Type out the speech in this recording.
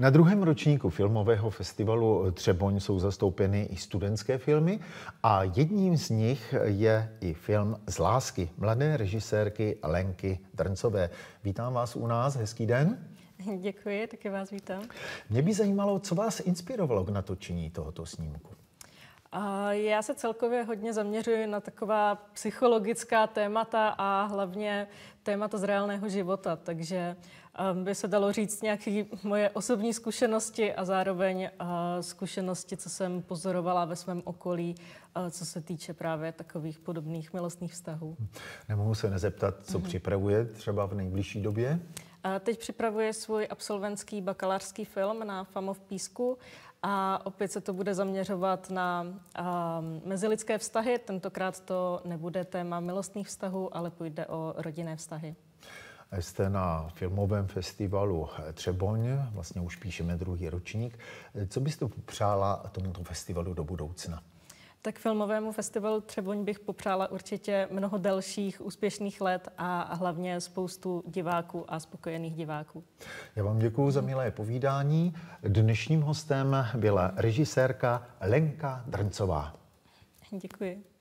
Na druhém ročníku filmového festivalu Třeboň jsou zastoupeny i studentské filmy a jedním z nich je i film Z lásky mladé režisérky Lenky Drncové. Vítám vás u nás, hezký den. Děkuji, taky vás vítám. Mě by zajímalo, co vás inspirovalo k natočení tohoto snímku. Já se celkově hodně zaměřuji na taková psychologická témata a hlavně témata z reálného života, takže ehm, by se dalo říct nějaké moje osobní zkušenosti a zároveň eh, zkušenosti, co jsem pozorovala ve svém okolí, eh, co se týče právě takových podobných milostných vztahů. Nemohu se nezeptat, co mm-hmm. připravuje třeba v nejbližší době? A teď připravuje svůj absolventský bakalářský film na FAMO v Písku a opět se to bude zaměřovat na um, mezilidské vztahy. Tentokrát to nebude téma milostných vztahů, ale půjde o rodinné vztahy. Jste na filmovém festivalu Třeboň, vlastně už píšeme druhý ročník. Co byste přála tomuto festivalu do budoucna? Tak filmovému festivalu Třeboň bych popřála určitě mnoho dalších úspěšných let a hlavně spoustu diváků a spokojených diváků. Já vám děkuji za milé povídání. Dnešním hostem byla režisérka Lenka Drncová. Děkuji.